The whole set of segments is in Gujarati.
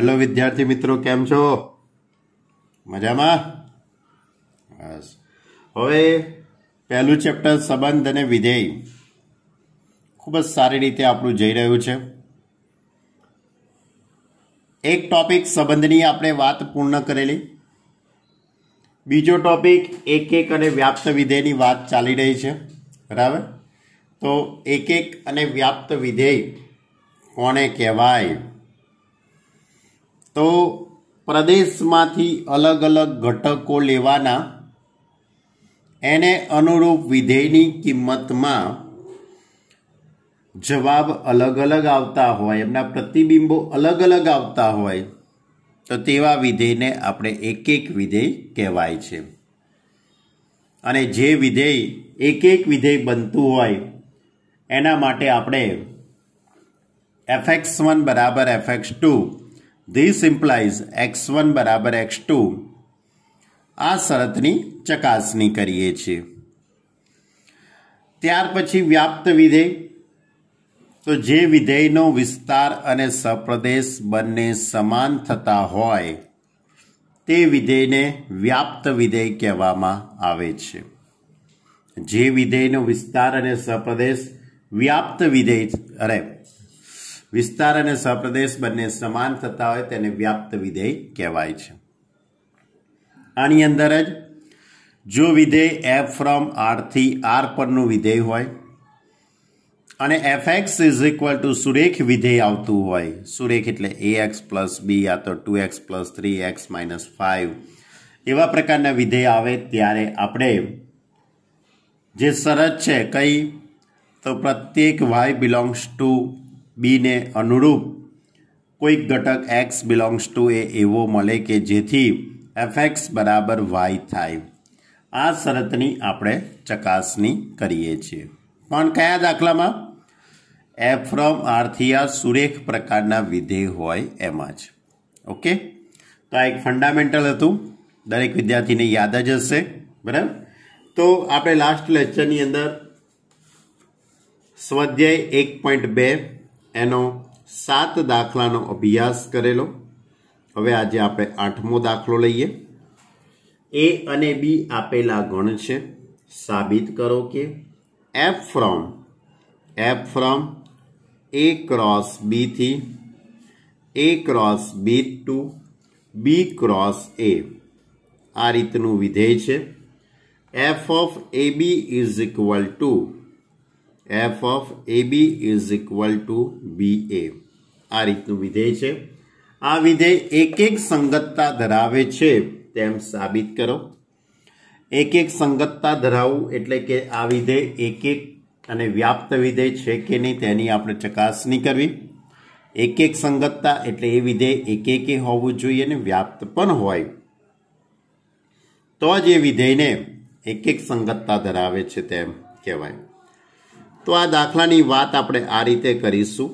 હેલો વિદ્યાર્થી મિત્રો કેમ છો મજામાં બસ હવે પહેલું ચેપ્ટર સંબંધ અને વિધેય ખૂબ જ સારી રીતે આપણું જઈ રહ્યું છે એક ટોપિક સંબંધની આપણે વાત પૂર્ણ કરેલી બીજો ટોપિક એક એક અને વ્યાપ્ત વિધેયની વાત ચાલી રહી છે બરાબર તો એક એક અને વ્યાપ્ત વિધેય કોને કહેવાય તો પ્રદેશમાંથી અલગ અલગ ઘટકો લેવાના એને અનુરૂપ વિધેયની કિંમતમાં જવાબ અલગ અલગ આવતા હોય એમના પ્રતિબિંબો અલગ અલગ આવતા હોય તો તેવા વિધેયને આપણે એક એક વિધેય કહેવાય છે અને જે વિધેય એક એક વિધેય બનતું હોય એના માટે આપણે એફ વન બરાબર F two this implies X one બરાબર એક્સ ટુ આ શરતની ચકાસણી કરીએ છીએ ત્યાર પછી વ્યાપ્ત વિધેય તો જે વિધેયનો વિસ્તાર અને સપ્રદેશ બંને સમાન થતા હોય તે વિધેયને વ્યાપ્ત વિધેય કહેવામાં આવે છે જે વિધેયનો વિસ્તાર અને સપ્રદેશ વ્યાપ્ત વિધેય અરે વિસ્તાર અને સપ્રદેશ બંને સમાન થતા હોય તેને વ્યાપ્ત વિધેય કહેવાય છે આની અંદર જ જો વિધેય એફ ફ્રોમ આરથી આર પરનું વિધેય હોય અને F X is equal to સુરેખ વિધેય આવતું હોય સુરેખ એટલે એ એક્સ પ્લસ બી યા તો two X plus three X minus five એવા પ્રકારના વિધેય આવે ત્યારે આપણે જે શરત છે કઈ તો પ્રત્યેક વાય બિલોંગ્સ ટુ બીને અનુરૂપ કોઈક ઘટક એક્સ બિલોંગ્સ ટુ એ એવો મળે કે જેથી એફએક્સ બરાબર વાય થાય આ શરતની આપણે ચકાસણી કરીએ છીએ પણ કયા દાખલામાં એફ ફ્રોમ આર્થિયા સુરેખ પ્રકારના વિધેય હોય એમાં જ ઓકે તો આ એક ફંડામેન્ટલ હતું દરેક વિદ્યાર્થીને યાદ જ હશે બરાબર તો આપણે લાસ્ટ લેક્ચરની અંદર સ્વાધ્યાય એક પોઈન્ટ બે એનો સાત દાખલાનો અભ્યાસ કરેલો હવે આજે આપણે આઠમો દાખલો લઈએ એ અને બી આપેલા ગણ છે સાબિત કરો કે F from F from A cross B થી A cross B to B cross A આ રીતનું વિધેય છે F of A B is equal to F of A B is equal to B A આ રીતનું વિધેય છે આ વિધેય એક એક સંગતતા ધરાવે છે તેમ સાબિત કરો એક એક સંગતતા ધરાવવું એટલે કે આ વિધેય એક એક અને વ્યાપ્ત વિધેય છે કે નહીં તેની આપણે ચકાસણી કરવી એક એક સંગતતા એટલે એ વિધેય એક એક હોવું જોઈએ અને વ્યાપ્ત પણ હોય તો જ એ વિધેયને એક એક સંગતતા ધરાવે છે તેમ કહેવાય તો આ દાખલાની વાત આપણે આ રીતે કરીશું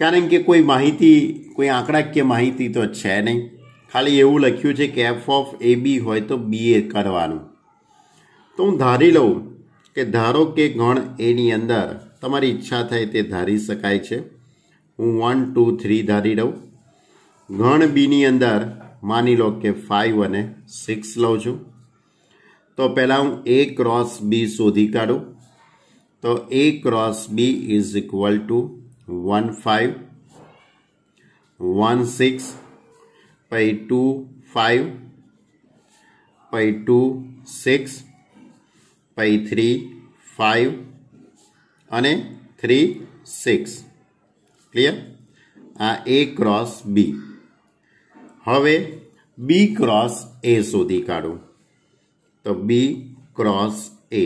કારણ કે કોઈ માહિતી કોઈ આંકડાકીય માહિતી તો છે નહીં ખાલી એવું લખ્યું છે કે એફ ઓફ એ બી હોય તો બી એ કરવાનું તો હું ધારી લઉં કે ધારો કે ગણ એની અંદર તમારી ઈચ્છા થાય તે ધારી શકાય છે હું વન ટુ થ્રી ધારી લઉં ગણ બીની અંદર માની લો કે ફાઇવ અને સિક્સ લઉં છું તો પહેલાં હું એ ક્રોસ બી શોધી કાઢું તો A cross B is equal to one five one six પૈ ટુ ફાઇવ પૈ ટુ સિક્સ પૈ થ્રી ફાઇવ અને થ્રી સિક્સ ક્લિયર આ એ ક્રોસ બી હવે બી ક્રોસ એ શોધી કાઢો તો બી ક્રોસ એ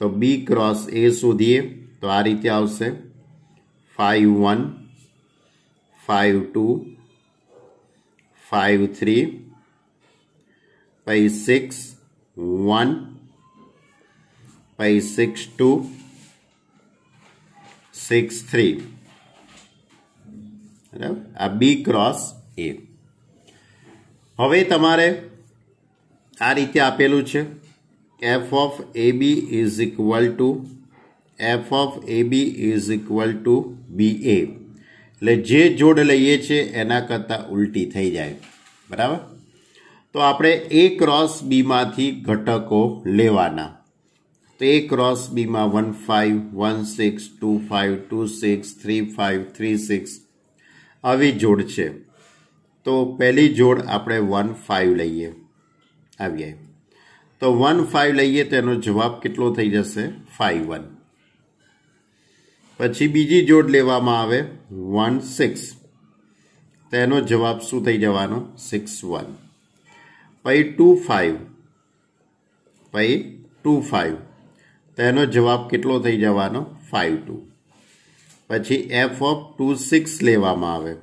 તો બી ક્રોસ એ શોધીએ તો આ રીતે આવશે five one five two five three પછી સિક્સ વન પછી સિક્સ ટુ સિક્સ થ્રી બરાબર આ બી ક્રોસ એ હવે તમારે આ રીતે આપેલું છે F of A B is equal to F of A B is equal to B A એટલે જે જોડ લઈએ છીએ એના કરતાં ઉલટી થઈ જાય બરાબર તો આપણે એ ક્રોસ બીમાંથી ઘટકો લેવાના તો એ ક્રોસ બીમાં one five one six two five two six three five three six આવી જોડ છે તો પહેલી જોડ આપણે વન ફાઇવ લઈએ આવીએ તો વન ફાઇવ લઈએ તો એનો જવાબ કેટલો થઈ જશે ફાઇવ વન પછી બીજી જોડ લેવામાં આવે વન સિક્સ તેનો જવાબ શું થઈ જવાનો સિક્સ વન પછી ટુ ફાઇવ પછી ટુ ફાઇવ તેનો જવાબ કેટલો થઈ જવાનો ફાઇવ ટુ પછી એફ ઓફ ટુ સિક્સ લેવામાં આવે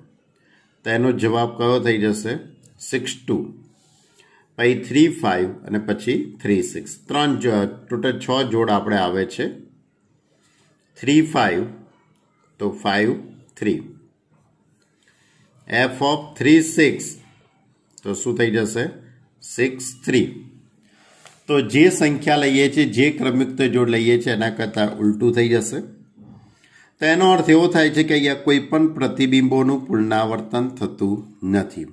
તેનો જવાબ કયો થઈ જશે સિક્સ ટુ પછી થ્રી ફાઇવ અને પછી થ્રી સિક્સ ત્રણ ટોટલ છ જોડ આપણે આવે છે થ્રી ફાઇવ તો five three F of three six તો શું થઈ જશે સિક્સ થ્રી તો જે સંખ્યા લઈએ છીએ જે ક્રમયુક્ત જોડ લઈએ છીએ એના કરતાં ઉલટું થઈ જશે તો એનો અર્થ એવો થાય છે કે અહીંયા કોઈ પણ પ્રતિબિંબોનું પુનરાવર્તન થતું નથી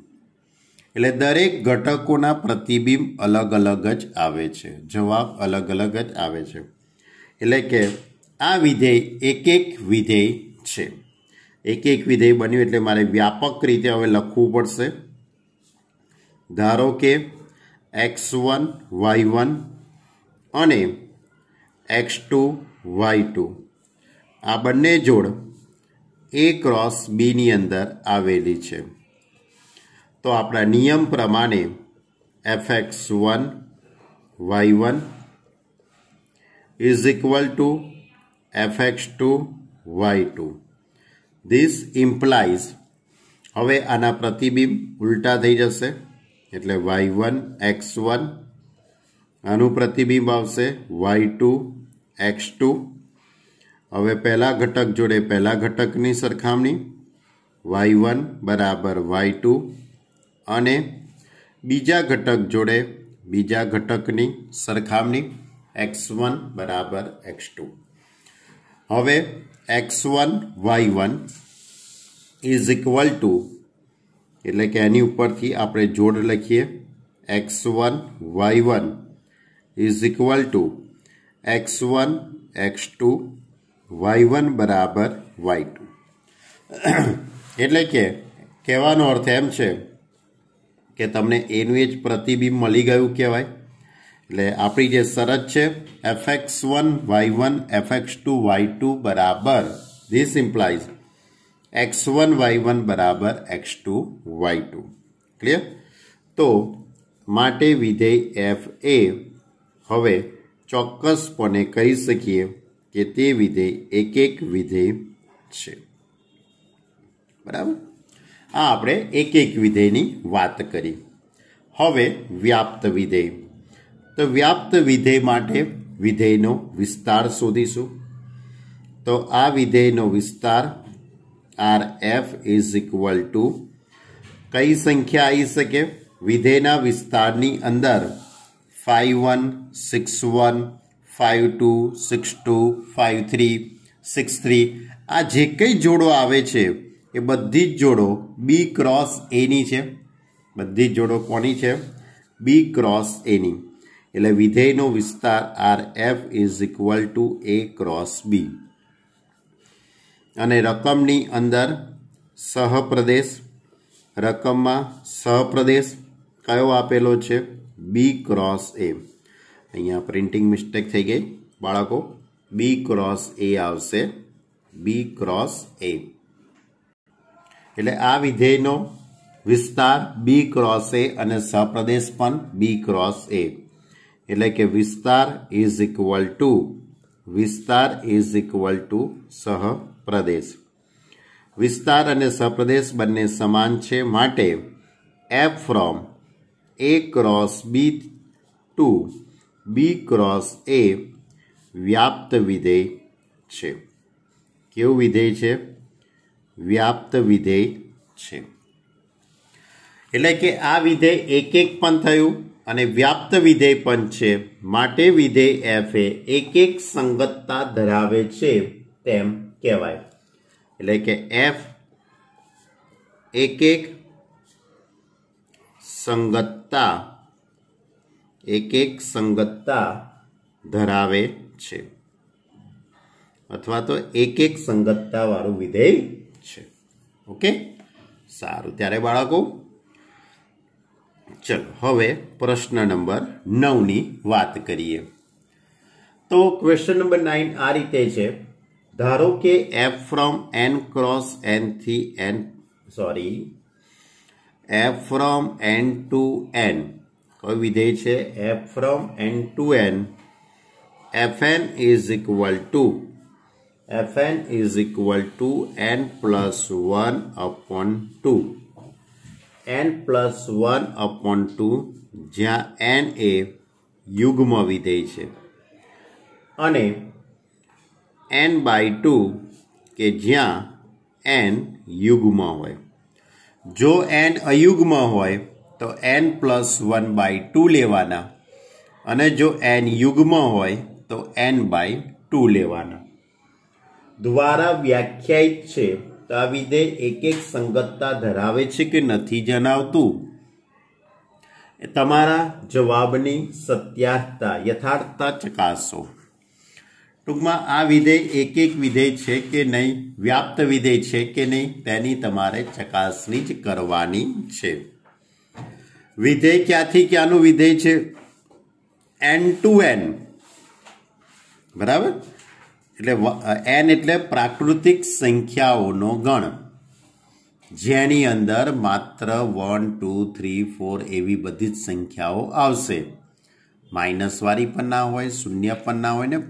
એટલે દરેક ઘટકોના પ્રતિબિંબ અલગ અલગ જ આવે છે જવાબ અલગ અલગ જ આવે છે એટલે કે આ વિધેય એક એક વિધેય છે એક એક વિધેય બન્યું એટલે મારે વ્યાપક રીતે હવે લખવું પડશે ધારો કે એક્સ વન વાય વન અને એક્સ ટુ વાય ટુ આ બંને જોડ એ ક્રોસ બીની અંદર આવેલી છે તો આપણા નિયમ પ્રમાણે F X one Y one is equal to F X two Y two this implies હવે આના પ્રતિબિંબ ઉલટા થઈ જશે એટલે વાય વન એક્સ વન આનું પ્રતિબિંબ આવશે વાય ટુ એક્સ ટુ હવે પહેલા ઘટક જોડે પહેલા ઘટકની સરખામણી વાય વન બરાબર વાય ટુ અને બીજા ઘટક જોડે બીજા ઘટકની સરખામણી એક્સ વન બરાબર એક્સ ટુ હવે X one Y one is equal to એટલે કે એની ઉપરથી આપણે જોડ લખીએ X one Y one is equal to X one X two Y one બરાબર વાય ટુ એટલે કે કહેવાનો અર્થ એમ છે કે તમને એનું એ જ પ્રતિબિંબ મળી ગયું કહેવાય એટલે આપણી જે શરત છે F X one Y one F X two Y two બરાબર this implies X one Y one બરાબર X two Y two clear તો માટે વિધેય એફ એ હવે ચોક્કસપણે કહી શકીએ કે તે વિધેય એક એક વિધેય છે બરાબર આ આપણે એક એક વિધેયની વાત કરી હવે વ્યાપ્ત વિધેય તો વ્યાપ્ત વિધેય માટે વિધેયનો વિસ્તાર શોધીશું તો આ વિધેયનો વિસ્તાર R F is equal to કઈ સંખ્યા આવી શકે વિધેયના વિસ્તારની અંદર five one six one five two six two five three six three આ જે કંઈ જોડો આવે છે એ બધી જ જોડો બી ક્રોસ એની છે બધી જ જોડો કોની છે બી ક્રોસ એની એટલે વિધેયનો વિસ્તાર R F is equal to A cross B અને રકમની અંદર સહપ્રદેશ રકમમાં સહપ્રદેશ કયો આપેલો છે બી ક્રોસ એ અહીંયા પ્રિન્ટિંગ મિસ્ટેક થઈ ગઈ બાળકો બી ક્રોસ એ આવશે બી ક્રોસ એ એટલે આ વિધેયનો વિસ્તાર બી ક્રોસ એ અને સહપ્રદેશ પણ બી ક્રોસ એ એટલે કે વિસ્તાર ઇઝ ઇક્વલ ટુ વિસ્તાર ઇઝ ઇક્વલ ટુ સહપ્રદેશ વિસ્તાર અને સપ્રદેશ બંને સમાન છે માટે F from A cross B to B cross A વ્યાપ્ત વિધેય છે કેવું વિધેય છે વ્યાપ્ત વિધેય છે એટલે કે આ વિધેય એક એક પણ થયું અને વ્યાપ્ત વિધેય પણ છે માટે વિધેય એફ એ એક એક સંગતતા ધરાવે છે તેમ કહેવાય એટલે કે એફ એક એક સંગતતા એક એક સંગતતા ધરાવે છે અથવા તો એક એક સંગતતાવાળું વિધેય ઓકે સારું ત્યારે બાળકો ચલો હવે પ્રશ્ન નંબર નવની વાત કરીએ તો ક્વેશ્ચન નંબર નાઇન આ રીતે છે ધારો કે F from N cross N થી N sorry F from N to N કોઈ વિધેય છે F from N to N F N is equal to Fn is equal to n plus 1 upon 2. n plus 1 upon 2 જ્યાં n એ યુગ્મ વિધેય છે અને n બાય 2 કે જ્યાં n યુગ્મ હોય જો n અયુગ્મ હોય તો n plus one by two લેવાના અને જો n યુગ્મ હોય તો n બાય ટુ લેવાના દ્વારા વ્યાખ્યાયિત છે તો આ વિધેય એક એક સંગતતા ધરાવે છે કે નથી જણાવતું તમારા જવાબની સત્યાર્થતા યથાર્થતા ચકાસો ટૂંકમાં આ વિધેય એક એક વિધેય છે કે નહીં વ્યાપ્ત વિધેય છે કે નહીં તેની તમારે ચકાસણી જ કરવાની છે વિધેય ક્યાંથી ક્યાંનું વિધેય છે એન ટુ એન બરાબર એટલે એન એટલે પ્રાકૃતિક સંખ્યાઓનો ગણ જેની અંદર માત્ર વન ટુ થ્રી ફોર એવી બધી જ સંખ્યાઓ આવશે માઇનસવાળી પણ ના હોય શૂન્ય પણ ના હોય ને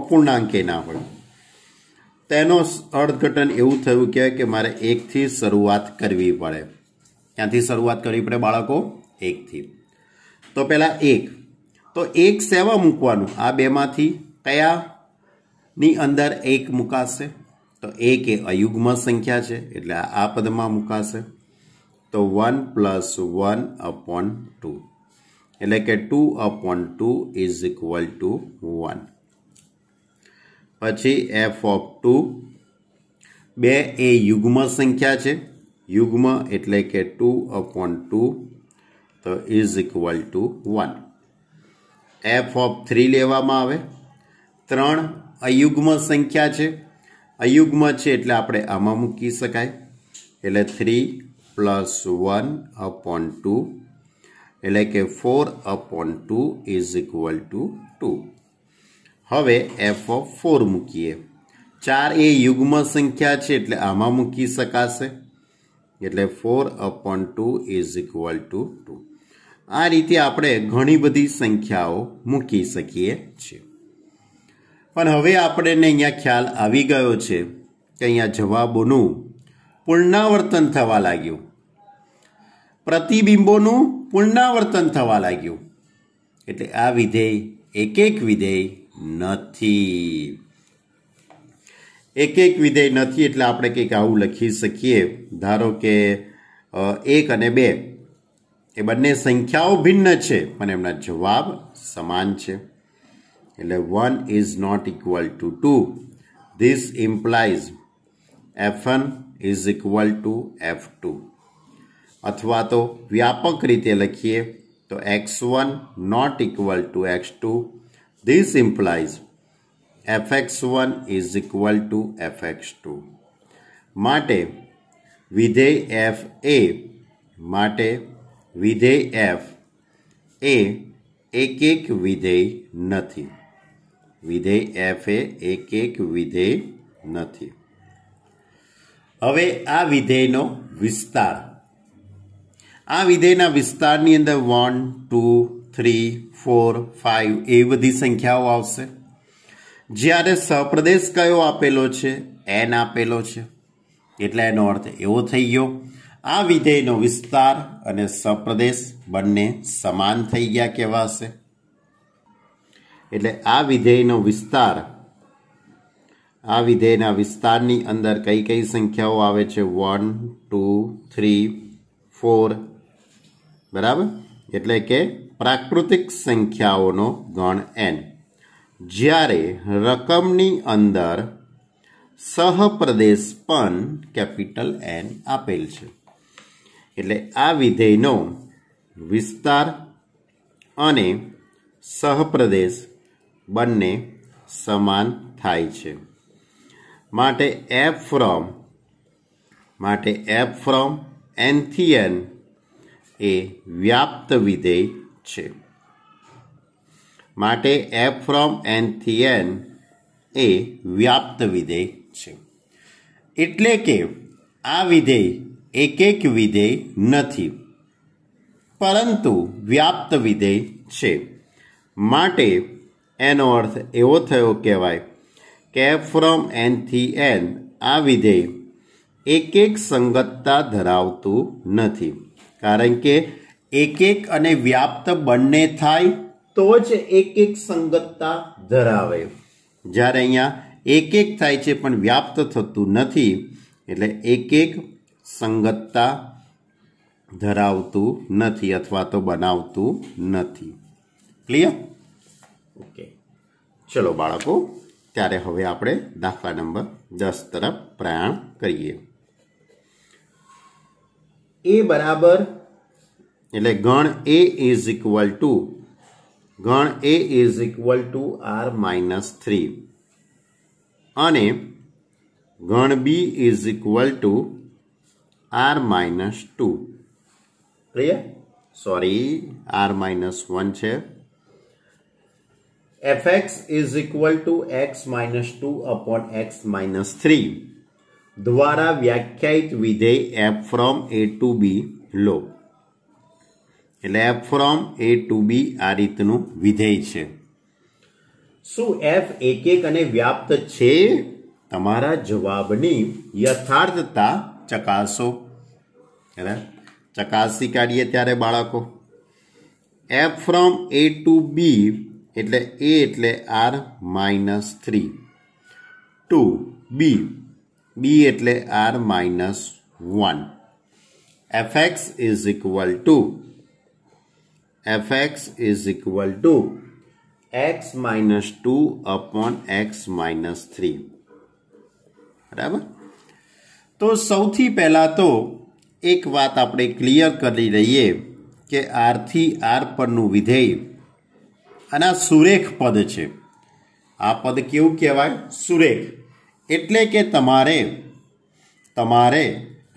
અપૂર્ણાંકે ના હોય તેનો અર્થઘટન એવું થયું કહેવાય કે મારે એકથી શરૂઆત કરવી પડે ક્યાંથી શરૂઆત કરવી પડે બાળકો એકથી તો પહેલાં એક તો એક સેવા મૂકવાનું આ બેમાંથી કયા ની અંદર એક મુકાશે તો એક એ અયુગ્મ સંખ્યા છે એટલે આ પદમાં મુકાશે તો one plus one upon two એટલે કે two upon two is equal to one પછી એફ ઓફ ટુ બે એ યુગ્મ સંખ્યા છે યુગ્મ એટલે કે ટુ અપોન ટુ તો is equal to one F of three લેવામાં આવે ત્રણ અયુગ્મ સંખ્યા છે અયુગ્મ છે એટલે આપણે આમાં મૂકી શકાય એટલે three plus one upon two એટલે કે four upon two is equal to two હવે એફ ઓફ ફોર મૂકીએ ચાર એ યુગ્મ સંખ્યા છે એટલે આમાં મૂકી શકાશે એટલે four upon two is equal to two આ રીતે આપણે ઘણી બધી સંખ્યાઓ મૂકી શકીએ છીએ પણ હવે આપણને અહીંયા ખ્યાલ આવી ગયો છે કે અહીંયા જવાબોનું પુનરાવર્તન થવા લાગ્યું પ્રતિબિંબોનું પુનરાવર્તન થવા લાગ્યું એટલે આ વિધેય એક એક વિધેય નથી એક એક વિધેય નથી એટલે આપણે કંઈક આવું લખી શકીએ ધારો કે એક અને બે એ બંને સંખ્યાઓ ભિન્ન છે પણ એમના જવાબ સમાન છે 1 is not equal to 2. This implies f one is equal to F2. अथवा तो व्यापक रीते लिखिए तो x1 not equal to x2 this implies fx1 is equal to fx2 माटे विधेय f a माटे विधेय f a एक एक विधेय नहीं વિધેય એફ એ એક એક વિધેય નથી હવે આ વિધેયનો વિસ્તાર આ વિધેયના વિસ્તારની અંદર one two three four five એવી બધી સંખ્યાઓ આવશે જ્યારે સપ્રદેશ કયો આપેલો છે એન આપેલો છે એટલે એનો અર્થ એવો થઈ ગયો આ વિધેયનો વિસ્તાર અને સપ્રદેશ બંને સમાન થઈ ગયા કહેવાશે એટલે આ વિધેયનો વિસ્તાર આ વિધેયના વિસ્તારની અંદર કઈ કઈ સંખ્યાઓ આવે છે વન ટુ થ્રી ફોર બરાબર એટલે કે પ્રાકૃતિક સંખ્યાઓનો ગણ એન જ્યારે રકમની અંદર સહપ્રદેશ પણ કેપિટલ એન આપેલ છે એટલે આ વિધેયનો વિસ્તાર અને સહપ્રદેશ બંને સમાન થાય છે માટે એપ ફ્રોમ માટે એપ ફ્રોમ એનથી એન એ વ્યાપ્ત વિધેય છે માટે એફ ફ્રોમ એનથી એન એ વ્યાપ્ત વિધેય છે એટલે કે આ વિધેય એક એક વિધેય નથી પરંતુ વ્યાપ્ત વિધેય છે માટે એનો અર્થ એવો થયો કહેવાય કે ફ્રોમ એનથી એન આ વિધેય એક એક સંગતતા ધરાવતું નથી કારણ કે એક એક અને વ્યાપ્ત બંને થાય તો જ એક એક સંગતતા ધરાવે જ્યારે અહીંયા એક એક થાય છે પણ વ્યાપ્ત થતું નથી એટલે એક એક સંગતતા ધરાવતું નથી અથવા તો બનાવતું નથી ક્લિયર ઓકે ચલો બાળકો ત્યારે હવે આપણે દાખલા નંબર દસ તરફ પ્રયાણ કરીએ એ બરાબર એટલે ગણ એ ઇઝ ઇક્વલ ટુ ગણ A is equal to R minus three અને ગણ B is equal to R minus two clear sorry R minus one છે fx is equal to x minus 2 upon x minus 3 દ્વારા વ્યાખ્યાયિત વિધેય F from A to B લો એટલે F from A to B આ રીતનું વિધેય છે શું એફ એક એક અને વ્યાપ્ત છે તમારા જવાબની યથાર્થતા ચકાસો ચકાસી કાઢીએ ત્યારે બાળકો F from A to B એટલે a એટલે r - 3 2 b b એટલે r - 1 fx = to fx = x - 2 / x - 3 બરાબર તો સૌથી પહેલા તો એક વાત આપણે ક્લિયર કરી લઈએ કે r થી r પરનું વિધેય અને આ સુરેખ પદ છે આ પદ કેવું કહેવાય સુરેખ એટલે કે તમારે તમારે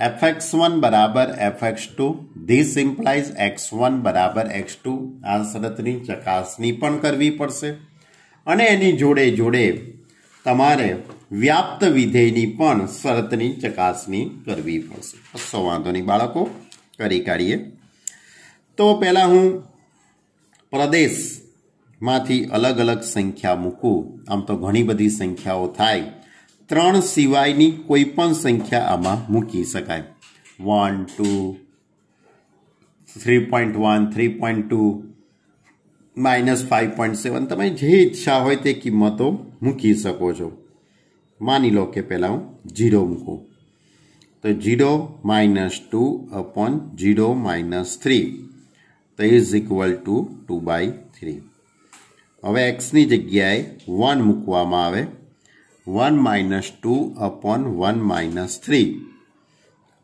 એફ એક્સ વન બરાબર F X two this implies X one બરાબર એક્સ ટુ આ શરતની ચકાસણી પણ કરવી પડશે અને એની જોડે જોડે તમારે વ્યાપ્ત વિધેયની પણ શરતની ચકાસણી કરવી પડશે કશો વાંધો નહીં બાળકો કરી કાઢીએ તો પહેલાં હું પ્રદેશ માંથી અલગ અલગ સંખ્યા મૂકું આમ તો ઘણી બધી સંખ્યાઓ થાય ત્રણ સિવાયની કોઈ પણ સંખ્યા આમાં મૂકી શકાય one two three point one three point two minus five point seven તમે જે ઈચ્છા હોય તે કિંમતો મૂકી શકો છો માની લો કે પહેલાં હું જીરો મૂકું તો zero minus two upon zero minus three તો is equal to two by three હવે એક્સની જગ્યાએ વન મૂકવામાં આવે one minus two upon one minus three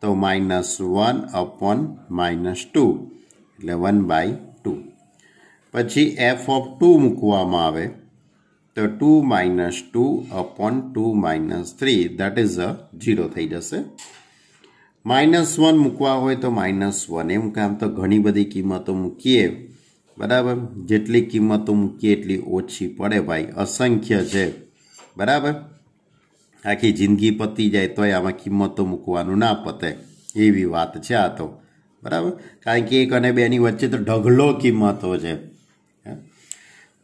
તો minus one upon minus two એટલે વન બાય ટુ પછી એફ ઓફ ટુ મૂકવામાં આવે તો two minus two upon two minus three that is a zero થઈ જશે માઇનસ વન મૂકવા હોય તો માઇનસ વન એમ કામ તો ઘણી બધી કિંમતો મૂકીએ બરાબર જેટલી કિંમતો મૂકીએ એટલી ઓછી પડે ભાઈ અસંખ્ય છે બરાબર આખી જિંદગી પતી જાય તોય આમાં કિંમતો મૂકવાનું ના પતે એવી વાત છે આ તો બરાબર કારણ કે એક અને બેની વચ્ચે તો ઢગલો કિંમતો છે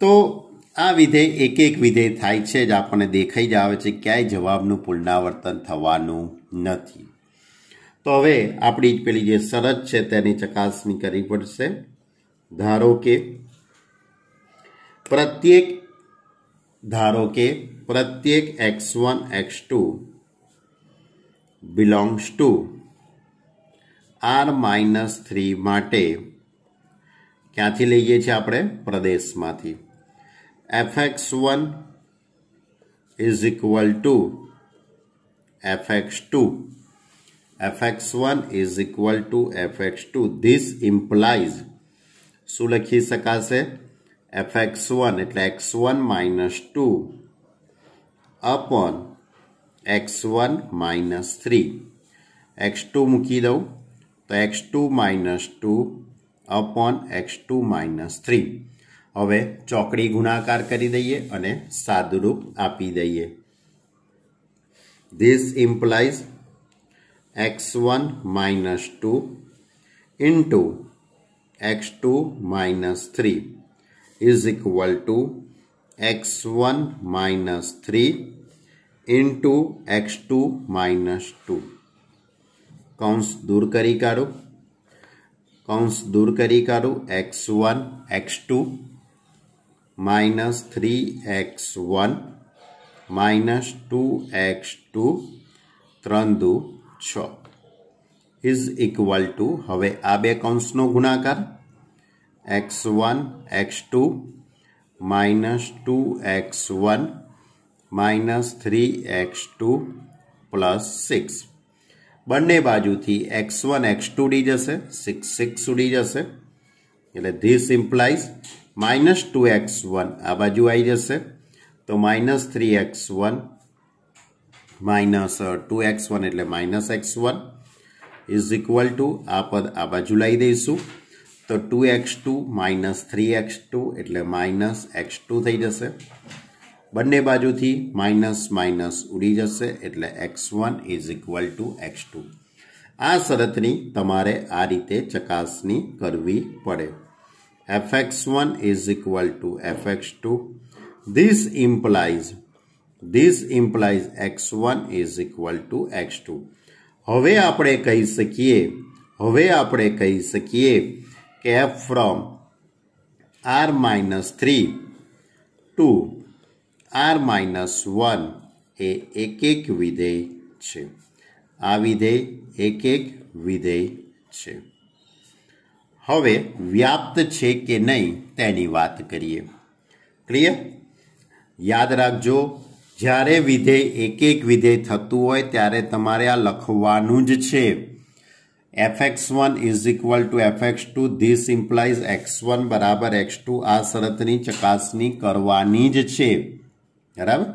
તો આ વિધેય એક એક વિધેય થાય છે જ આપણને દેખાઈ જ આવે છે ક્યાંય જવાબનું પુનરાવર્તન થવાનું નથી તો હવે આપણી પેલી જે શરત છે તેની ચકાસણી કરવી પડશે धारों के प्रत्येक धारों के प्रत्येक x1 x2 belongs to R minus three माटे क्या थी लीए अपने प्रदेश में F X one is equal to F X two F X one is equal to F X two this implies शु लखी सकाश एफ एक्स वन एट X one minus two upon X one minus three X two मूकी दू तो X two minus two upon X two minus three हम चौकड़ी गुणाकार कर दी है सादरूप आप दी this implies X one minus two into X two minus three is equal to X one minus three into X two minus two कौंस दूर करी કાઢો कौंस दूर करी કાઢો X one X two minus three X one minus two X two ત્રણ दू છ इज इक्वल टू हम आ बंस नो गुणाकार X one X two minus two X one minus three X to plus six बने बाजू थी एक्स वन एक्स टू उड़ी जैसे सिक्स सिक्स उड़ी जैसे एट this implies minus two X one आ बाजू आई जैसे तो minus three X one minus two X one एट minus X one is equal to આ પદ આ બાજુ લઈ દઈશું તો two X two minus three X two એટલે માઇનસ એક્સ ટુ થઈ જશે બંને બાજુથી માઇનસ માઇનસ ઉડી જશે એટલે X one is equal to X two આ શરતની તમારે આ રીતે ચકાસણી કરવી પડે F X one is equal to F X two this implies this implies X one is equal to X two હવે આપણે કહી સકીએ હવે આપણે કહી સકીએ કે f(r-3) 2 r-1 એ એક એક વિધેય છે આ વિધેય એક એક વિધેય છે હવે વ્યાપ્ત છે કે નહીં તેની વાત કરીએ ક્લિયર યાદ રાખજો જ્યારે વિધેય એક એક વિધેય થતું હોય ત્યારે તમારે આ લખવાનું જ છે F X one is equal to F X two this implies X one બરાબર એક્સ ટુ આ શરતની ચકાસણી કરવાની જ છે બરાબર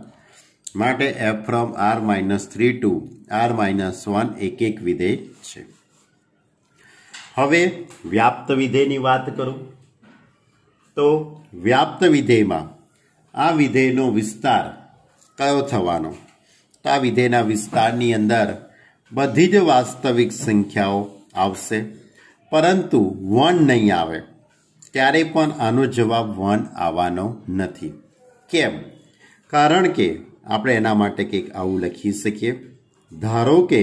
માટે F from R minus three to R minus one એક એક વિધેય છે હવે વ્યાપ્ત વિધેયની વાત કરું તો વ્યાપ્ત વિધેયમાં આ વિધેયનો વિસ્તાર કયો થવાનો તો આ વિધેયના વિસ્તારની અંદર બધી જ વાસ્તવિક સંખ્યાઓ આવશે પરંતુ વન નહીં આવે ત્યારે પણ આનો જવાબ વન આવવાનો નથી કેમ કારણ કે આપણે એના માટે કંઈક આવું લખી શકીએ ધારો કે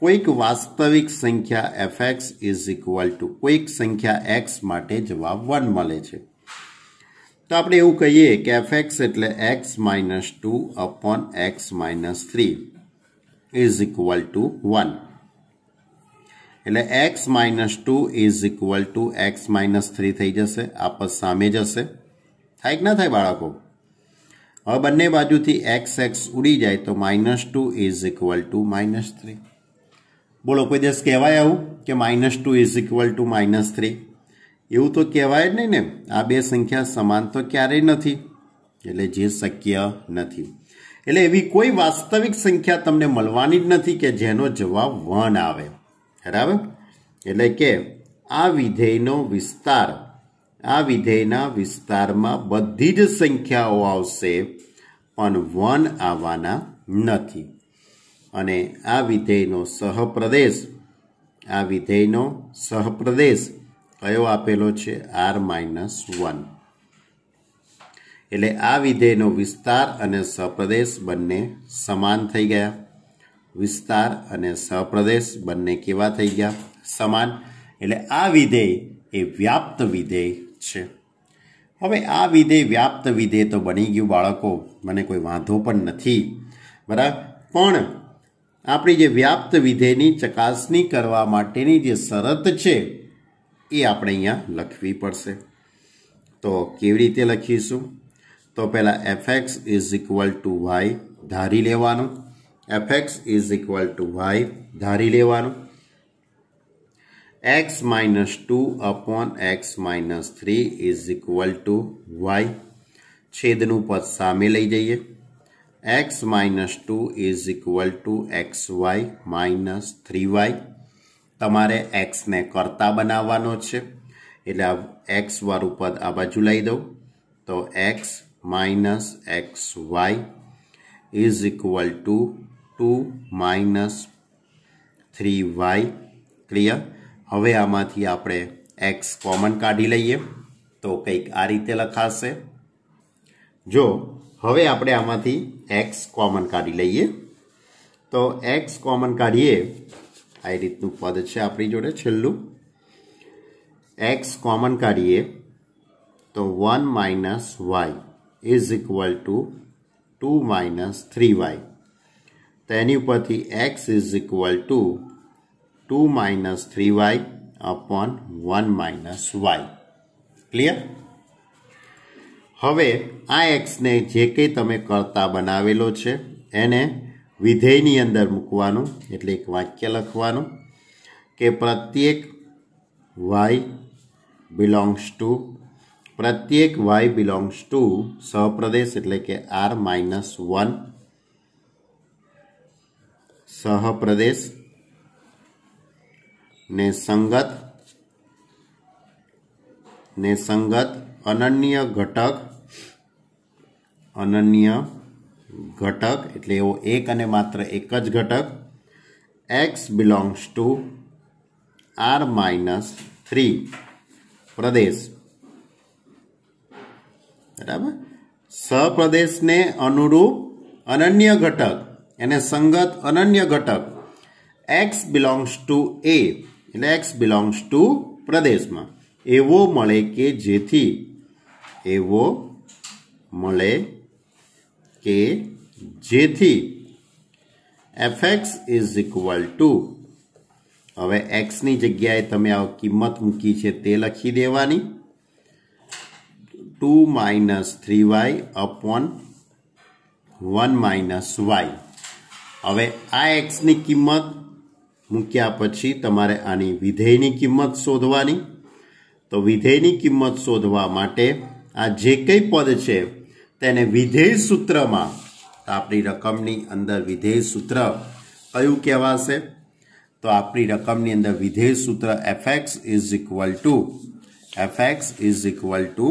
કોઈક વાસ્તવિક સંખ્યા F X is equal to કોઈક સંખ્યા એક્સ માટે જવાબ વન મળે છે તો આપણે એવું કહીએ કે એફ એક્સ એટલે X minus two upon X minus three is equal to one એટલે X minus two is equal to X minus three થઈ જશે આપસ સામે જશે થાય કે ના થાય બાળકો હવે બંને બાજુથી એક્સ એક્સ ઉડી જાય તો minus two is equal to minus three બોલો કોઈ દિવસ કહેવાય આવું કે minus two is equal to minus three એવું તો કહેવાય જ નહીં ને આ બે સંખ્યા સમાન તો ક્યારેય નથી એટલે જે શક્ય નથી એટલે એવી કોઈ વાસ્તવિક સંખ્યા તમને મળવાની જ નથી કે જેનો જવાબ વન આવે બરાબર એટલે કે આ વિધેયનો વિસ્તાર આ વિધેયના વિસ્તારમાં બધી જ સંખ્યાઓ આવશે પણ વન આવવાના નથી અને આ વિધેયનો સહપ્રદેશ આ વિધેયનો સહપ્રદેશ કયો આપેલો છે આર માઇનસ વન એટલે આ વિધેયનો વિસ્તાર અને સપ્રદેશ બંને સમાન થઈ ગયા વિસ્તાર અને સપ્રદેશ બંને કેવા થઈ ગયા સમાન એટલે આ વિધેય એ વ્યાપ્ત વિધેય છે હવે આ વિધેય વ્યાપ્ત વિધેય તો બની ગયું બાળકો મને કોઈ વાંધો પણ નથી બરાબર પણ આપણી જે વ્યાપ્ત વિધેયની ચકાસણી કરવા માટેની જે શરત છે એ આપણે અહીંયા લખવી પડશે તો કેવી રીતે લખીશું તો પહેલાં F X is equal to Y ધારી લેવાનું F X is equal to Y ધારી લેવાનું X minus two upon X minus three is equal to Y છેદનું પદ સામે લઈ જઈએ X minus two is equal to X Y minus three Y તમારે એક્સને કરતા બનાવવાનો છે એટલે આ એક્સવાળું પદ આ બાજુ લઈ દઉં તો X minus X Y is equal to two minus three Y clear હવે આમાંથી આપણે એક્સ કોમન કાઢી લઈએ તો કંઈક આ રીતે લખાશે જો હવે આપણે આમાંથી એક્સ કોમન કાઢી લઈએ તો એક્સ કોમન કાઢીએ આ રીતનું પદ છે આપણી જોડે છેલ્લું એક્સ કોમન કાઢીએ તો one minus Y is equal to two minus three Y તેની ઉપરથી X is equal to two minus three Y upon one minus Y clear હવે આ એક્સને જે કંઈ તમે કરતા બનાવેલો છે એને विधेयनी के अंदर मुखवानो એટલે એક વાક્ય લખવાનો કે প্রত্যেক y बिलोंग्स टू प्रत्येक y बिलोंग्स टू સહપ્રદેશ એટલે કે r - 1 સહપ્રદેશ ને સંગત ને સંગત અનન્ય ઘટક અનન્ય ઘટક એટલે એવો એક અને માત્ર એક જ ઘટક X belongs to R minus three પ્રદેશ બરાબર સપ્રદેશને અનુરૂપ અનન્ય ઘટક એને સંગત અનન્ય ઘટક એક્સ બિલોંગ્સ ટુ એ એટલે એક્સ બિલોંગ્સ ટુ પ્રદેશમાં એવો મળે કે જેથી એવો મળે કે જેથી F X is equal to હવે એક્સની જગ્યાએ તમે આ કિંમત મૂકી છે તે લખી દેવાની two minus three Y upon one minus Y હવે આ એક્સની કિંમત મૂક્યા પછી તમારે આની વિધેયની કિંમત શોધવાની તો વિધેયની કિંમત શોધવા માટે આ જે કંઈ પદ છે તેને વિધેય સૂત્રમાં આપણી રકમની અંદર વિધેય સૂત્ર કયું કહેવાશે તો આપણી રકમની અંદર વિધેય સૂત્ર F X is equal to F X is equal to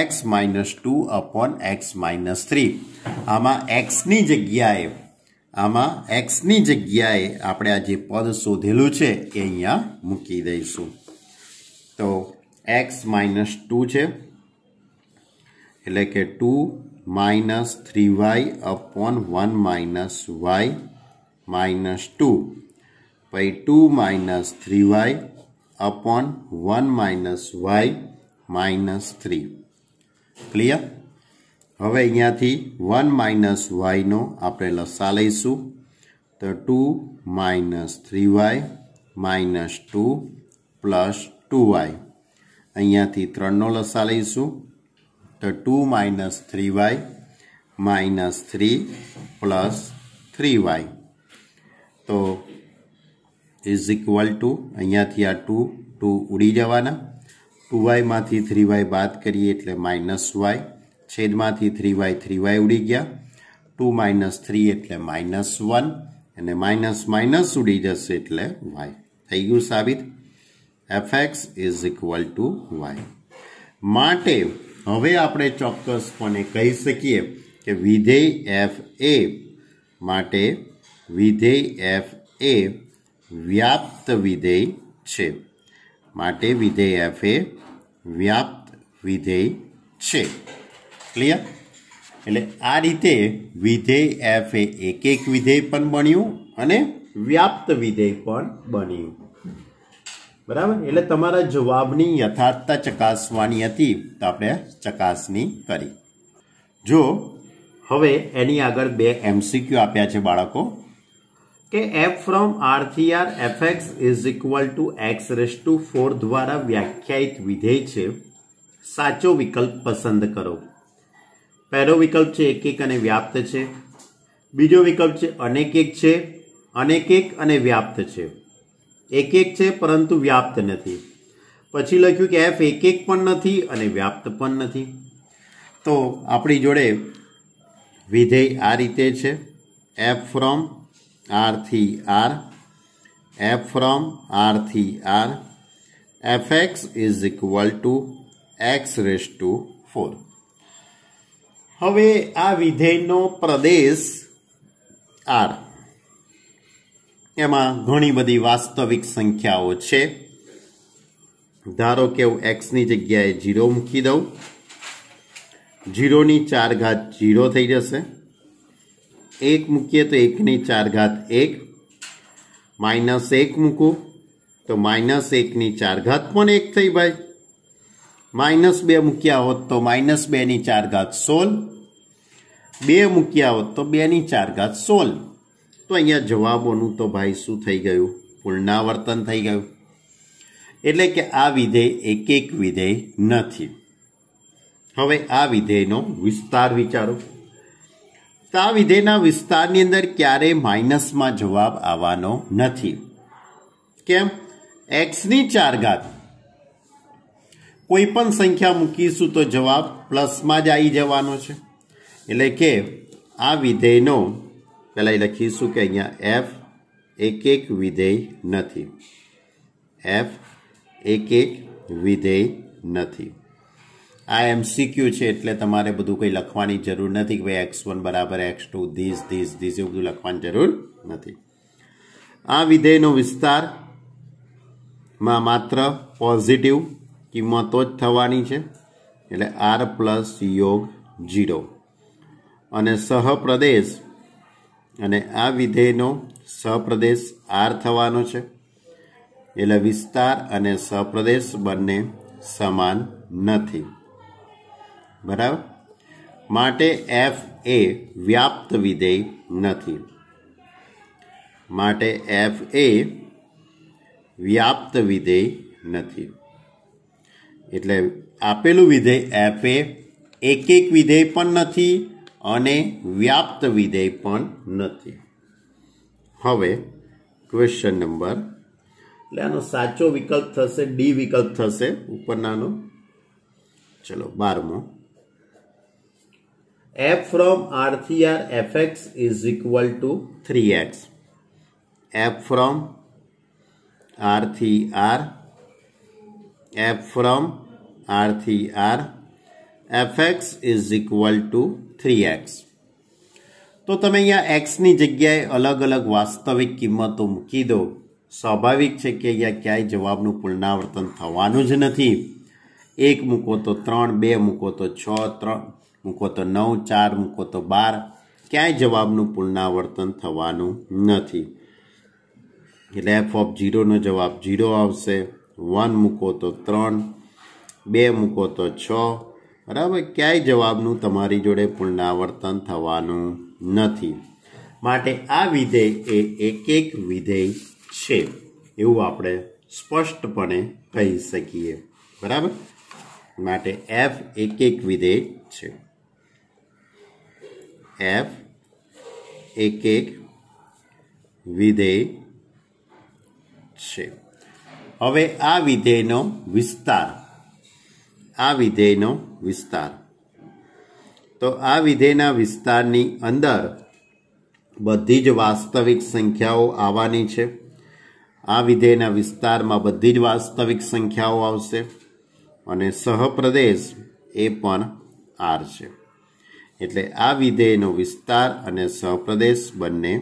X minus two upon X minus three આમાં એક્સની જગ્યાએ આમાં એક્સની જગ્યાએ આપણે આ જે પદ શોધેલું છે એ અહીંયા મૂકી દઈશું તો એક્સ માઇનસ ટુ છે એટલે કે two minus three Y upon one minus Y minus two પછી two minus three Y upon one minus Y minus three clear હવે અહીંયાથી વન માઇનસ વાયનો આપણે લસા લઈશું તો two minus three Y minus two plus two Y અહીંયાથી ત્રણનો લસા લઈશું તો two minus three Y minus three plus three Y તો ઇઝ ઇક્વલ ટુ અહીંયાથી આ ટુ ટુ ઉડી જવાના ટુ વાયમાંથી થ્રી વાય બાદ કરીએ એટલે માઇનસ વાય છેદમાંથી થ્રી વાય થ્રી વાય ઉડી ગયા ટુ માઇનસ થ્રી એટલે માઇનસ વન અને માઇનસ માઇનસ ઉડી જશે એટલે વાય થઈ ગયું સાબિત F X is equal to Y માટે હવે આપણે ચોક્કસપણે કહી શકીએ કે વિધેય એફ એ માટે વિધેય એફ એ વ્યાપ્ત વિધેય છે માટે વિધેય એફ એ વ્યાપ્ત વિધેય છે ક્લિયર એટલે આ રીતે વિધેય એફ એ એક એક વિધેય પણ બન્યું અને વ્યાપ્ત વિધેય પણ બન્યું બરાબર એટલે તમારા જવાબની યથાર્થતા ચકાસવાની હતી તો આપણે ચકાસણી કરી જો હવે એની આગળ બે એમસીક્યુ આપ્યા છે બાળકો કે એફ ફ્રોમ આરથી R F X is equal to X raise to four દ્વારા વ્યાખ્યાયિત વિધેય છે સાચો વિકલ્પ પસંદ કરો પહેલો વિકલ્પ છે એક એક અને વ્યાપ્ત છે બીજો વિકલ્પ છે અનેક એક છે અનેક એક અને વ્યાપ્ત છે એક એક છે પરંતુ વ્યાપ્ત નથી પછી લખ્યું કે એફ એક એક પણ નથી અને વ્યાપ્ત પણ નથી તો આપણી જોડે વિધેય આ રીતે છે એફ ફ્રોમ આર થી આર એફ ફ્રોમ આર થી R F X is equal to X raise to four હવે આ વિધેયનો પ્રદેશ આર એમાં ઘણી બધી વાસ્તવિક સંખ્યાઓ છે ધારો કે હું એક્સની જગ્યાએ જીરો મૂકી દઉં જીરોની ચાર ઘાત જીરો થઈ જશે એક મૂકીએ તો એકની ચાર ઘાત એક માઇનસ એક મૂકું તો માઇનસ એકની ચાર ઘાત પણ એક થઈ ભાઈ માઇનસ બે મૂક્યા હોત તો માઇનસ બેની ચાર ઘાત સોલ બે મૂક્યા હોત તો બેની ચાર ઘાત સોલ તો અહીંયા જવાબોનું તો ભાઈ શું થઈ ગયું પુનરાવર્તન થઈ ગયું એટલે કે આ વિધેય એક એક વિધેય નથી હવે આ વિધેયનો વિસ્તાર વિચારો તો આ વિધેયના વિસ્તારની અંદર ક્યારેય માઇનસમાં જવાબ આવવાનો નથી કેમ એક્સની ચાર ઘાત કોઈ પણ સંખ્યા મૂકીશું તો જવાબ પ્લસમાં જ આવી જવાનો છે એટલે કે આ વિધેયનો પહેલાં એ લખીશું કે અહીંયા એફ એક એક વિધેય નથી એફ એક એક વિધેય નથી આ એમસીક્યુ છે એટલે તમારે બધું કંઈ લખવાની જરૂર નથી કે ભાઈ એક્સ વન બરાબર X two this this this એવું બધું લખવાની જરૂર નથી આ વિધેયનો વિસ્તારમાં માત્ર પોઝિટિવ કિંમતો જ થવાની છે એટલે આર પ્લસ યોગ જીરો અને સહપ્રદેશ અને આ વિધેયનો સપ્રદેશ આર થવાનો છે એટલે વિસ્તાર અને સપ્રદેશ બંને સમાન નથી બરાબર માટે એફ એ વ્યાપ્ત વિધેય નથી માટે એફ એ વ્યાપ્ત વિધેય નથી એટલે આપેલું વિધેય એફ એ એક એક વિધેય પણ નથી અને વ્યાપ્ત વિધેય પણ નથી હવે ક્વેશ્ચન નંબર એટલે આનો સાચો વિકલ્પ થશે ડી વિકલ્પ થશે ઉપરનાનો ચલો બારમો એફ ફ્રોમ આર થી R F X is equal to three X F from R થી આર એફ ફ્રોમ આર થી R F X is equal to 3x तो तुम्हें यहां x ની જગ્યાએ અલગ અલગ વાસ્તવિક કિંમતો મૂકી દો સ્વાભાવિક છે કે આ ક્યાંય જવાબનું પુનરાવર્તન થવાનું જ નથી એક મૂકો તો 3 બે મૂકો તો 6 3 મૂકો તો 9 4 મૂકો તો 12 ક્યાંય જવાબનું પુનરાવર્તન થવાનું નથી એટલે f(0) નો જવાબ 0 આવશે 1 મૂકો તો 3 2 મૂકો તો 6 બરાબર ક્યાંય જવાબનું તમારી જોડે પુનરાવર્તન થવાનું નથી માટે આ વિધેય એ એક એક વિધેય છે એવું આપણે સ્પષ્ટપણે કહી શકીએ બરાબર માટે એફ એક એક વિધેય છે એફ એક એક વિધેય છે હવે આ વિધેયનો વિસ્તાર આ વિધેયનો વિસ્તાર તો આ વિધેયના વિસ્તારની અંદર બધી જ વાસ્તવિક સંખ્યાઓ આવવાની છે આ વિધેયના વિસ્તારમાં બધી જ વાસ્તવિક સંખ્યાઓ આવશે અને સહપ્રદેશ એ પણ આર છે એટલે આ વિધેયનો વિસ્તાર અને સહપ્રદેશ બંને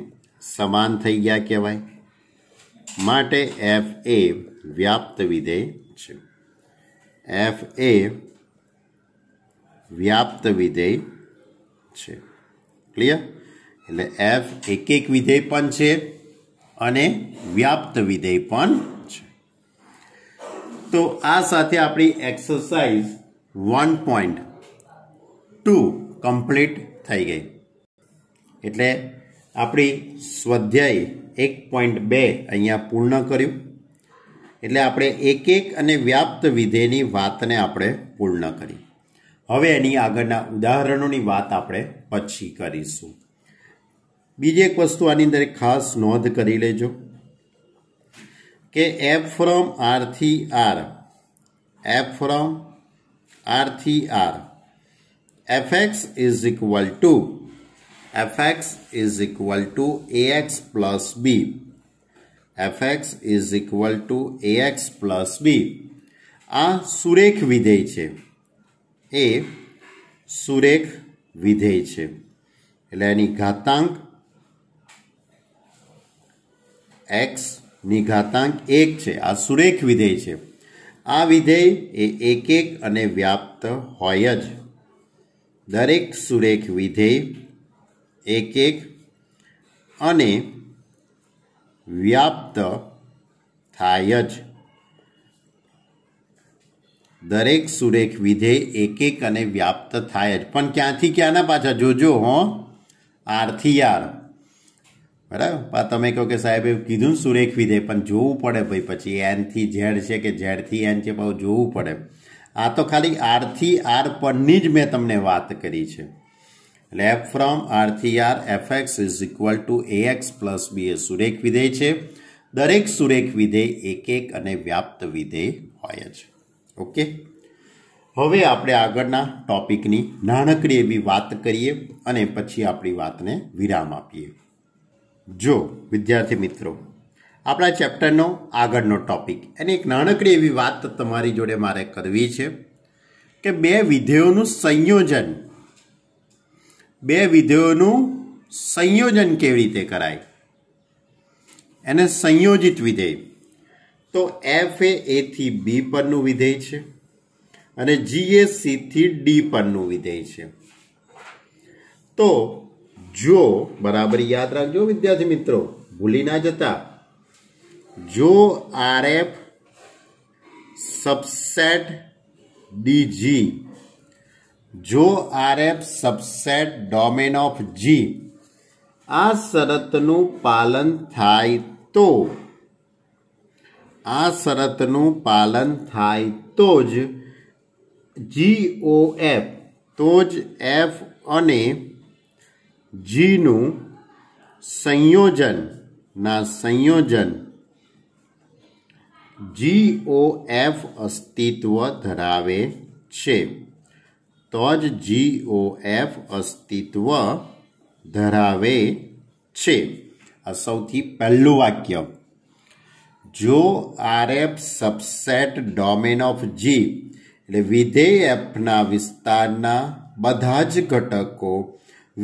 સમાન થઈ ગયા કહેવાય માટે એફ એ વ્યાપ્ત વિધેય છે એફ એ વ્યાપ્ત વિધેય છે ક્લિયર એટલે એફ એક એક વિધેય પણ છે અને વ્યાપ્ત વિધેય પણ છે તો આ સાથે આપણી exercise one point two complete થઈ ગઈ એટલે આપણી સ્વાધ્યાય એક પોઈન્ટ બે અહીંયા પૂર્ણ કર્યું એટલે આપણે એક એક અને વ્યાપ્ત વિધેયની વાતને આપણે પૂર્ણ કરી હવે એની આગળના ઉદાહરણોની વાત આપણે પછી કરીશું બીજી એક વસ્તુ આની અંદર ખાસ નોંધ કરી લેજો કે એફ ફ્રોમ આરથી આર એફ ફ્રોમ આરથી R F X is equal to F X is equal to A X plus B fx = ax + b આ સુરેખ વિધેય છે a સુરેખ વિધેય છે એટલે આની ઘાતાંક x ની ઘાતાંક 1 છે આ સુરેખ વિધેય છે આ વિધેય એ એક એક અને વ્યાપ્ત હોય જ દરેક સુરેખ વિધેય એક એક અને વ્યાપ્ત થાય જ દરેક સુરેખ વિધેય એક એક અને વ્યાપ્ત થાય જ પણ ક્યાંથી ક્યાંના પાછા જોજો હો આરથી આર બરાબર તમે કહો કે સાહેબ એવું કીધું સુરેખ વિધેય પણ જોવું પડે ભાઈ પછી એનથી ઝેડ છે કે ઝેડથી એન છે બહુ જોવું પડે આ તો ખાલી આરથી આર પરની જ મેં તમને વાત કરી છે એટલે ફ્રોમ આરથી R F X is equal to A X plus B એ સુરેખ વિધેય છે દરેક સુરેખ વિધેય એક એક અને વ્યાપ્ત વિધેય હોય છે ઓકે હવે આપણે આગળના ટોપિકની નાણકડી એવી વાત કરીએ અને પછી આપણી વાતને વિરામ આપીએ જો વિદ્યાર્થી મિત્રો આપણા ચેપ્ટરનો આગળનો ટોપિક એની એક નાણકડી એવી વાત તમારી જોડે મારે કરવી છે કે બે વિધેયોનું સંયોજન બે વિધેયોનું સંયોજન કેવી રીતે કરાય એને સંયોજિત વિધેય તો એફ એ એથી બી પરનું વિધેય છે અને જી એ સીથી ડી પરનું વિધેય છે તો જો બરાબર યાદ રાખજો વિદ્યાર્થી મિત્રો ભૂલી ના જતા જો આરએફ સબસેટ ડીજી જો R F subset domain of G આ શરતનું પાલન થાય તો આ શરતનું પાલન થાય તો જ જી એફ તો જ એફ અને જીનું સંયોજન ના સંયોજન જીઓએફ અસ્તિત્વ ધરાવે છે તો જ જીઓએફ અસ્તિત્વ ધરાવે છે આ સૌથી પહેલું વાક્ય જો R F subset domain of G એટલે વિધેય એફના વિસ્તારના બધા જ ઘટકો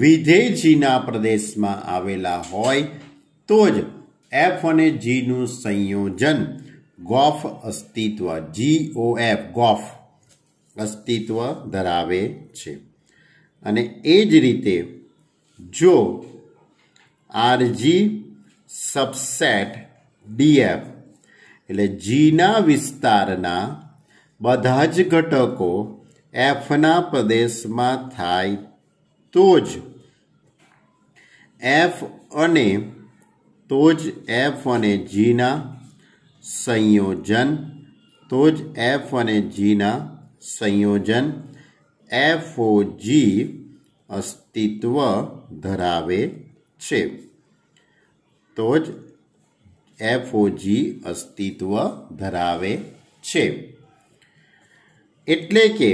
વિધેય જીના પ્રદેશમાં આવેલા હોય તો જ એફ અને જીનું સંયોજન ગોફ અસ્તિત્વ જી ઓ એફ ગોફ અસ્તિત્વ ધરાવે છે અને એ જ રીતે જો આરજી સબસેટ ડીએફ એટલે જીના વિસ્તારના બધા જ ઘટકો એફના પ્રદેશમાં થાય તો જ એફ અને તો જ એફ અને જીના સંયોજન તો જ એફ અને જીના સંયોજન એફઓજી અસ્તિત્વ ધરાવે છે તો જ એફઓજી અસ્તિત્વ ધરાવે છે એટલે કે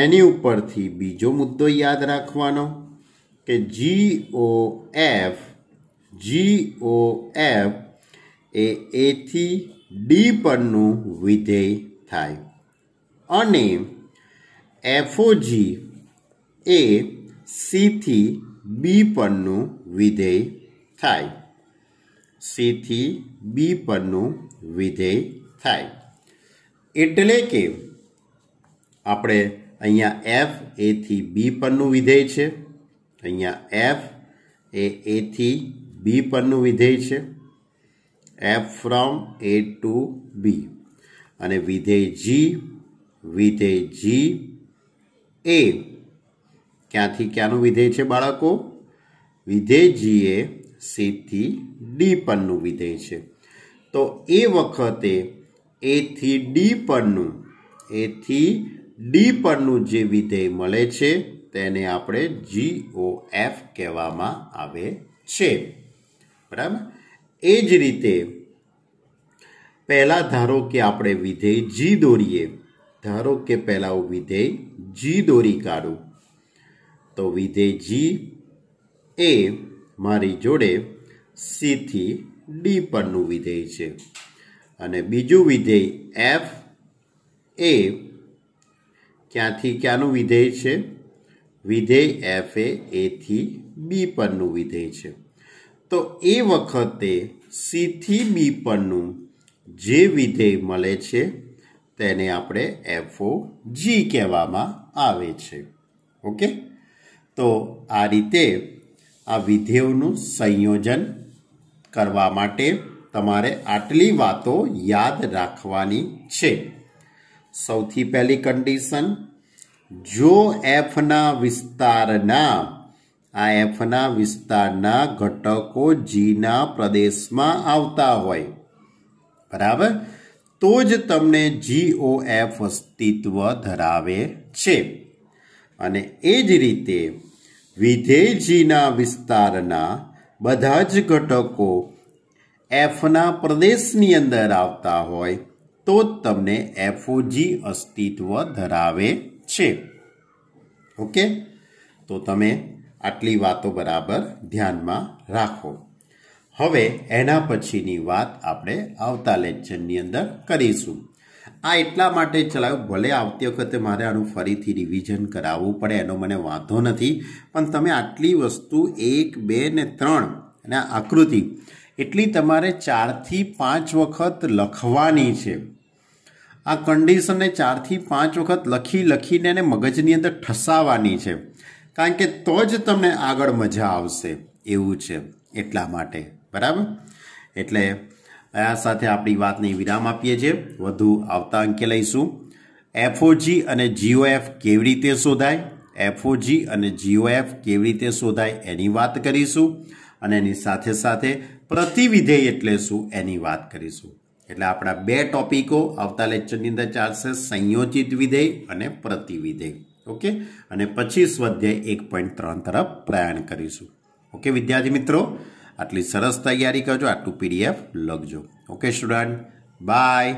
એની ઉપરથી બીજો મુદ્દો યાદ રાખવાનો કે જીઓ એફ જીઓ એફ એ એથી ડી પરનું વિધેય થાય અને એફઓજી એ સીથી બી પરનું વિધેય થાય સીથી બી પરનું વિધેય થાય એટલે કે આપણે અહીંયા એફ એથી બી પરનું વિધેય છે અહીંયા એફ એ એથી બી પરનું વિધેય છે F from A to B અને વિધેય જી વિધેય જી એ ક્યાંથી ક્યાંનું વિધેય છે બાળકો વિધેય જી એ સીથી ડી પરનું વિધેય છે તો એ વખતે એથી ડી પરનું એથી ડી પરનું જે વિધેય મળે છે તેને આપણે જી ઓ એફ કહેવામાં આવે છે બરાબર એ જ રીતે પહેલાં ધારો કે આપણે વિધેય જી દોરીએ ધારો કે પહેલાં હું વિધેય જી દોરી કાઢું તો વિધેય જી એ મારી જોડે સીથી ડી પરનું વિધેય છે અને બીજું વિધેય એફ એ ક્યાંથી ક્યાંનું વિધેય છે વિધેય એફ એ એથી બી પરનું વિધેય છે તો એ વખતે સીથી બી પરનું જે વિધેય મળે છે તેને આપણે એફઓ જી કહેવામાં આવે છે ઓકે તો આ રીતે આ વિધેયોનું સંયોજન કરવા માટે તમારે આટલી વાતો યાદ રાખવાની છે સૌથી પહેલી કન્ડિશન જો એફના વિસ્તારના આ એફના વિસ્તારના ઘટકો જીના પ્રદેશમાં આવતા હોય બરાબર તો જ તમને જીઓ એફ અસ્તિત્વ ધરાવે છે અને એ જ રીતે વિધેયજીના વિસ્તારના બધા જ ઘટકો એફના પ્રદેશની અંદર આવતા હોય તો જ તમને એફઓજી અસ્તિત્વ ધરાવે છે ઓકે તો તમે આટલી વાતો બરાબર ધ્યાનમાં રાખો હવે એના પછીની વાત આપણે આવતા લેક્ચરની અંદર કરીશું આ એટલા માટે ચલાવ્યું ભલે આવતી વખતે મારે આનું ફરીથી રિવિઝન કરાવવું પડે એનો મને વાંધો નથી પણ તમે આટલી વસ્તુ એક બે ને ત્રણ અને આકૃતિ એટલી તમારે ચારથી પાંચ વખત લખવાની છે આ કન્ડિશનને ચારથી પાંચ વખત લખી લખીને એને મગજની અંદર ઠસાવાની છે કારણ કે તો જ તમને આગળ મજા આવશે એવું છે એટલા માટે બરાબર એટલે આ સાથે આપણી વાતને વિરામ આપીએ છીએ વધુ આવતા અંકે લઈશું એફઓજી અને જીઓએફ કેવી રીતે શોધાય એફઓજી અને જીઓએફ કેવી રીતે શોધાય એની વાત કરીશું અને એની સાથે સાથે પ્રતિવિધેય એટલે શું એની વાત કરીશું એટલે આપણા બે ટોપિકો આવતા લેક્ચરની અંદર ચાલશે સંયોજિત વિધેય અને પ્રતિવિધેય ઓકે અને પછી સ્વાધ્યાય એક પોઈન્ટ ત્રણ તરફ પ્રયાણ કરીશું ઓકે વિદ્યાર્થી મિત્રો આટલી સરસ તૈયારી કરજો આટલું પીડીએફ લખજો ઓકે સ્ટુડન્ટ બાય